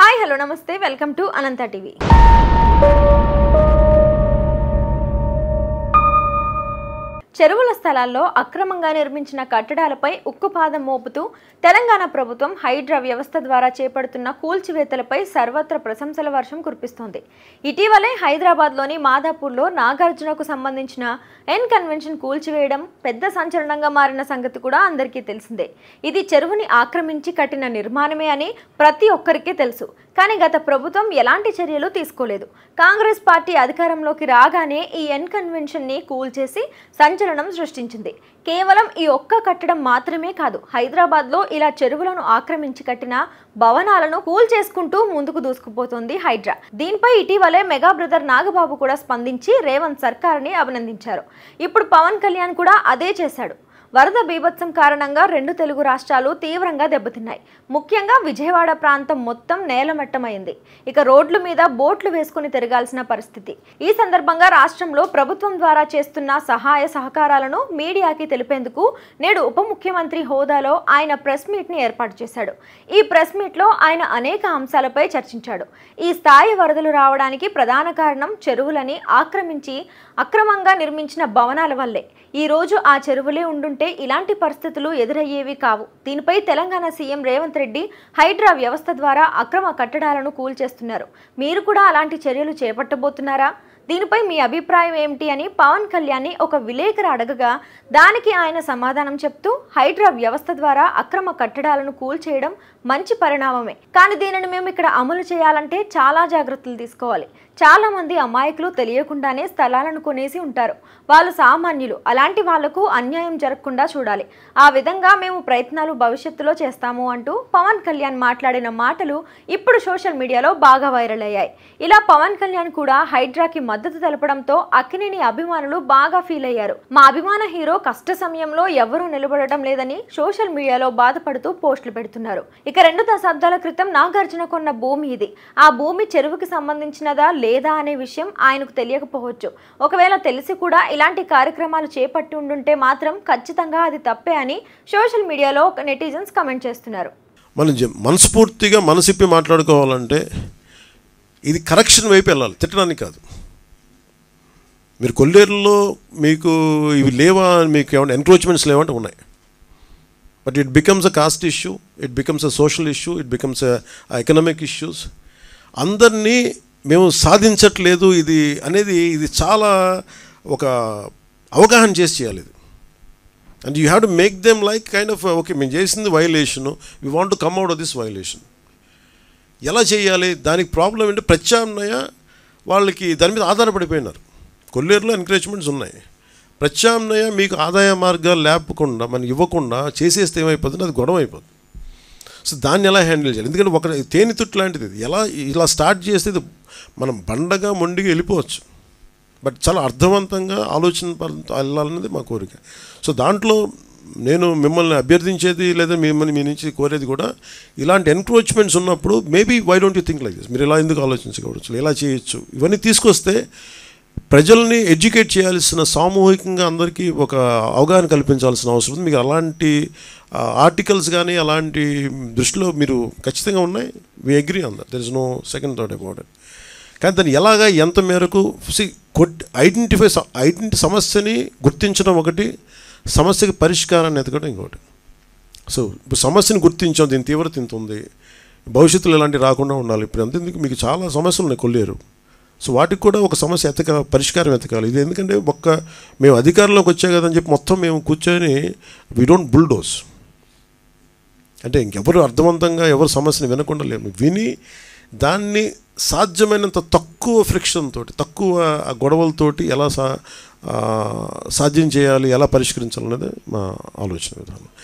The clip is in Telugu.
హాయ్ హలో నమస్తే వెల్కమ్ టు అనంత టీవీ చెరువుల స్థలాల్లో అక్రమంగా నిర్మించిన కట్టడాలపై ఉక్కుపాదం మోపుతూ తెలంగాణ ప్రభుత్వం హైడ్రా వ్యవస్థ ద్వారా చేపడుతున్న కూల్చివేతలపై సర్వత్ర ప్రశంసల వర్షం కురిపిస్తోంది ఇటీవలే హైదరాబాద్లోని మాదాపూర్లో నాగార్జునకు సంబంధించిన ఎన్ కన్వెన్షన్ కూల్చివేయడం పెద్ద సంచలనంగా మారిన సంగతి కూడా అందరికీ తెలిసిందే ఇది చెరువుని ఆక్రమించి కట్టిన నిర్మాణమే అని ప్రతి ఒక్కరికే తెలుసు కానీ గత ప్రభుత్వం ఎలాంటి చర్యలు తీసుకోలేదు కాంగ్రెస్ పార్టీ అధికారంలోకి రాగానే ఈ ఎన్ కన్వెన్షన్ని కూల్చేసి సంచ సంచలనం సృష్టించింది కేవలం ఈ ఒక్క కట్టడం మాత్రమే కాదు హైదరాబాద్లో ఇలా చెరువులను ఆక్రమించి కట్టిన భవనాలను కూల్ చేసుకుంటూ ముందుకు దూసుకుపోతుంది హైడ్రా దీనిపై ఇటీవలే మెగా బ్రదర్ నాగబాబు కూడా స్పందించి రేవంత్ సర్కార్ని అభినందించారు ఇప్పుడు పవన్ కళ్యాణ్ కూడా అదే చేశాడు వరద బీభత్సం కారణంగా రెండు తెలుగు రాష్ట్రాలు తీవ్రంగా దెబ్బతిన్నాయి ముఖ్యంగా విజయవాడ ప్రాంతం మొత్తం నేలమట్టమైంది ఇక రోడ్ల మీద బోట్లు వేసుకుని తిరగాల్సిన పరిస్థితి ఈ సందర్భంగా రాష్ట్రంలో ప్రభుత్వం ద్వారా చేస్తున్న సహాయ సహకారాలను మీడియాకి తెలిపేందుకు నేడు ఉప ముఖ్యమంత్రి హోదాలో ఆయన ప్రెస్ మీట్ ని ఏర్పాటు చేశాడు ఈ ప్రెస్ మీట్ లో ఆయన అనేక అంశాలపై చర్చించాడు ఈ స్థాయి వరదలు రావడానికి ప్రధాన కారణం చెరువులని ఆక్రమించి అక్రమంగా నిర్మించిన భవనాల వల్లే ఈ రోజు ఆ చెరువులే ఉండుంటే ఉంటే ఇలాంటి పరిస్థితులు ఎదురయ్యేవి కావు దీనిపై తెలంగాణ సీఎం రేవంత్ రెడ్డి హైడ్రా వ్యవస్థ ద్వారా అక్రమ కట్టడాలను కూల్చేస్తున్నారు మీరు కూడా అలాంటి చర్యలు చేపట్టబోతున్నారా దీనిపై మీ అభిప్రాయం ఏమిటి అని పవన్ కళ్యాణ్ని ఒక విలేకరు అడగగా దానికి ఆయన సమాధానం చెప్తూ హైడ్రా వ్యవస్థ ద్వారా అక్రమ కట్టడాలను కూల్చేయడం మంచి పరిణామమే కానీ దీనిని మేము ఇక్కడ అమలు చేయాలంటే చాలా జాగ్రత్తలు తీసుకోవాలి చాలామంది అమాయకులు తెలియకుండానే స్థలాలను కొనేసి ఉంటారు వాళ్ళు సామాన్యులు అలాంటి వాళ్లకు అన్యాయం జరగకుండా చూడాలి ఆ విధంగా మేము ప్రయత్నాలు భవిష్యత్తులో చేస్తాము అంటూ పవన్ కళ్యాణ్ మాట్లాడిన మాటలు ఇప్పుడు సోషల్ మీడియాలో బాగా వైరల్ అయ్యాయి ఇలా పవన్ కళ్యాణ్ కూడా హైడ్రాకి మద్దతు తెలపడంతో అక్కినేని అభిమానులు బాగా ఫీల్ అయ్యారు మా అభిమాన హీరో కష్ట సమయంలో ఎవరూ నిలబడటం లేదని సోషల్ మీడియాలో బాధపడుతూ పోస్టులు పెడుతున్నారు ఇక రెండు దశాబ్దాల క్రితం నాగార్జున కొన్న భూమి ఇది ఆ భూమి చెరువుకి సంబంధించినదా లేదా అనే విషయం ఆయనకు తెలియకపోవచ్చు ఒకవేళ తెలిసి కూడా ఇలాంటి కార్యక్రమాలు చేపట్టి ఉండుంటే మాత్రం ఖచ్చితంగా అది తప్పే అని సోషల్ మీడియాలో ఒక నెటిజన్స్ కమెంట్ చేస్తున్నారు మన మనస్ఫూర్తిగా మనసిప్పి మాట్లాడుకోవాలంటే ఇది కరెక్షన్ వైపు వెళ్ళాలి తిట్టడానికి కాదు మీరు కొల్లేరులో మీకు ఇవి లేవా మీకు ఏమైనా ఎన్క్రోచ్మెంట్స్ లేవంటే ఉన్నాయి but it becomes a caste issue it becomes a social issue it becomes a economic issues అందరినీ మేము సాధించట్లేదు ఇది అనేది ఇది చాలా ఒక అవగాహన చేసి చేయాలి ఇది and you have to make them like kind of okay మేము చేసింది violation we want to come out of this violation ఎలా చేయాలి దానికి ప్రాబ్లం ఏంటి ప్రత్యామ్నాయ వాళ్ళకి దాని మీద ఆధారపడిపోయినారు కొల్లేరులో ఎంకరేజ్మెంట్స్ ఉన్నాయి ప్రత్యామ్నాయ మీకు ఆదాయ మార్గాలు లేపకుండా మనం ఇవ్వకుండా చేసేస్తే ఏమైపోతుంది అది గొడవ అయిపోతుంది సో దాన్ని ఎలా హ్యాండిల్ చేయాలి ఎందుకంటే ఒక తేనె తుట్టు లాంటిది ఇది ఎలా ఇలా స్టార్ట్ చేస్తే మనం బండగా మొండిగా వెళ్ళిపోవచ్చు బట్ చాలా అర్థవంతంగా ఆలోచన వెళ్ళాలన్నది మా కోరిక సో దాంట్లో నేను మిమ్మల్ని అభ్యర్థించేది లేదా మిమ్మల్ని మీ నుంచి కోరేది కూడా ఇలాంటి ఎన్క్రోచ్మెంట్స్ ఉన్నప్పుడు maybe why don't you think like this మీరు ఇలా ఎందుకు ఆలోచించకూడచ్చు ఇలా చేయొచ్చు ఇవన్నీ తీసుకొస్తే ప్రజల్ని ఎడ్యుకేట్ చేయాల్సిన సామూహికంగా అందరికీ ఒక అవగాహన కల్పించాల్సిన అవసరం ఉంది మీకు అలాంటి ఆర్టికల్స్ కానీ అలాంటి దృష్టిలో మీరు ఖచ్చితంగా ఉన్నాయి we agree on that there is no second thought about it కానీ దాన్ని ఎలాగా ఎంత మేరకు సి కొడ్ ఐడెంటిఫై ఐడెంటి సమస్యని గుర్తించడం ఒకటి సమస్యకి పరిష్కారాన్ని ఎతకడం ఇంకోటి సో ఇప్పుడు సమస్యను గుర్తించాం దీని తీవ్రత ఇంత ఉంది భవిష్యత్తులో ఇలాంటివి రాకుండా ఉండాలి ఇప్పుడు అంతేందుకు మీకు చాలా సమస్యలు ఉన్నాయి కొల్లేరు సో వాటికి కూడా ఒక సమస్య ఎతక పరిష్కారం ఎతకాలి ఇది ఎందుకంటే ఒక్క మేము అధికారంలోకి వచ్చా కదని చెప్పి మొత్తం మేము కూర్చొని వి డోంట్ బుల్డోస్ అంటే ఇంకెవరు అర్థవంతంగా ఎవరు సమస్యను వినకుండా లేము విని దాన్ని సాధ్యమైనంత తక్కువ ఫ్రిక్షన్ తోటి తక్కువ గొడవలతోటి ఎలా సా సాధ్యం చేయాలి ఎలా పరిష్కరించాలనేది మా ఆలోచన విధానం